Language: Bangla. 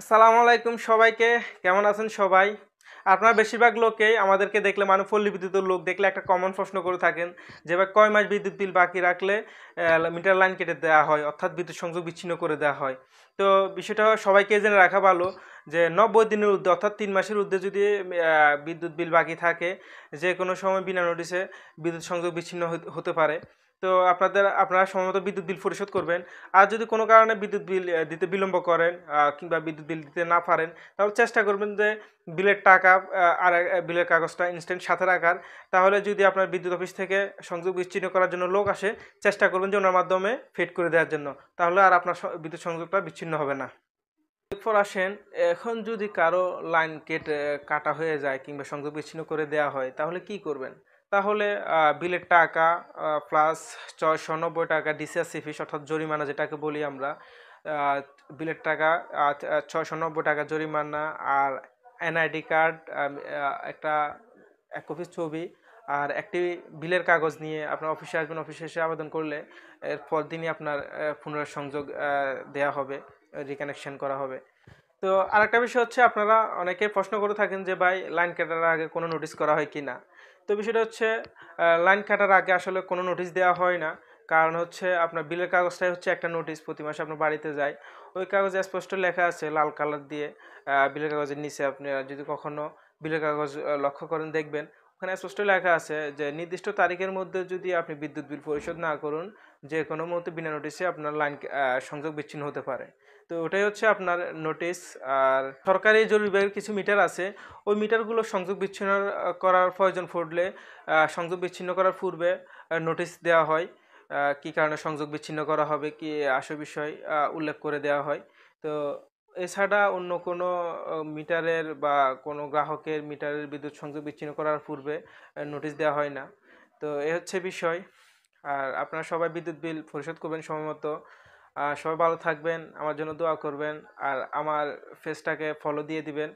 আসসালামু আলাইকুম সবাইকে কেমন আছেন সবাই আপনার বেশিরভাগ লোকেই আমাদেরকে দেখলে মানে পল্লী বিদ্যুতের লোক দেখলে একটা কমন প্রশ্ন করে থাকেন যে কয় মাস বিদ্যুৎ বিল বাকি রাখলে মিটার লাইন কেটে দেওয়া হয় অর্থাৎ বিদ্যুৎ সংযোগ বিচ্ছিন্ন করে দেওয়া হয় তো বিষয়টা সবাইকে জেনে রাখা ভালো যে নব্বই দিনের ঊর্ধ্বে অর্থাৎ তিন মাসের ঊর্ধ্বে যদি বিদ্যুৎ বিল বাকি থাকে যে কোনো সময় বিনা নোটিশে বিদ্যুৎ সংযোগ বিচ্ছিন্ন হতে পারে তো আপনাদের আপনারা সময়মতো বিদ্যুৎ বিল পরিশোধ করবেন আর যদি কোনো কারণে বিদ্যুৎ বিল দিতে বিলম্ব করেন কিংবা বিদ্যুৎ বিল দিতে না পারেন তাহলে চেষ্টা করবেন যে বিলের টাকা আর বিলের কাগজটা ইনস্ট্যান্ট সাথে রাখার তাহলে যদি আপনার বিদ্যুৎ অফিস থেকে সংযোগ বিচ্ছিন্ন করার জন্য লোক আসে চেষ্টা করবেন যে ওনার মাধ্যমে ফেড করে দেওয়ার জন্য তাহলে আর আপনার বিদ্যুৎ সংযোগটা বিচ্ছিন্ন হবে না এরপর আসেন এখন যদি কারো লাইন কেটে কাটা হয়ে যায় কিংবা সংযোগ বিচ্ছিন্ন করে দেওয়া হয় তাহলে কি করবেন তাহলে বিলের টাকা প্লাস ছয়শো নব্বই টাকা ডিসিএসি ফিস অর্থাৎ জরিমানা যেটাকে বলি আমরা বিলের টাকা ছয়শো নব্বই টাকা জরিমানা আর এনআইডি কার্ড একটা এক অফিস ছবি আর একটি বিলের কাগজ নিয়ে আপনার অফিসে আসবেন অফিসে এসে আবেদন করলে এর পর দিনই আপনার সংযোগ দেয়া হবে রিকানেকশন করা হবে তো আরেকটা বিষয় হচ্ছে আপনারা অনেকে প্রশ্ন করে থাকেন যে ভাই লাইন কাটার আগে কোনো নোটিশ করা হয় কি না তো বিষয়টা হচ্ছে লাইন কাটার আগে আসলে কোনো নোটিশ দেওয়া হয় না কারণ হচ্ছে আপনার বিলের কাগজটাই হচ্ছে একটা নোটিশ প্রতি মাসে আপনার বাড়িতে যায় ওই কাগজে স্পষ্ট লেখা আছে লাল কালার দিয়ে বিলের কাগজের নিচে আপনি যদি কখনো বিলের কাগজ লক্ষ্য করেন দেখবেন এখানে স্পষ্ট লেখা আছে যে নির্দিষ্ট তারিখের মধ্যে যদি আপনি বিদ্যুৎ বিল পরিশোধ না করুন যে কোনো মুহূর্তে বিনা নোটিশে আপনার লাইন সংযোগ বিচ্ছিন্ন হতে পারে তো ওটাই হচ্ছে আপনার নোটিশ আর সরকারি জরুরি কিছু মিটার আছে ওই মিটারগুলো সংযোগ বিচ্ছিন্ন করার প্রয়োজন পড়লে সংযোগ বিচ্ছিন্ন করার পূর্বে নোটিশ দেওয়া হয় কি কারণে সংযোগ বিচ্ছিন্ন করা হবে কি আসল বিষয় উল্লেখ করে দেওয়া হয় তো এছাড়া অন্য কোনো মিটারের বা কোনো গ্রাহকের মিটারের বিদ্যুৎ সংযোগ বিচ্ছিন্ন করার পূর্বে নোটিশ দেওয়া হয় না তো এ হচ্ছে বিষয় আর আপনারা সবাই বিদ্যুৎ বিল পরিশোধ করবেন সময়মতো সবাই ভালো থাকবেন আমার জন্য দোয়া করবেন আর আমার ফেসটাকে ফলো দিয়ে দিবেন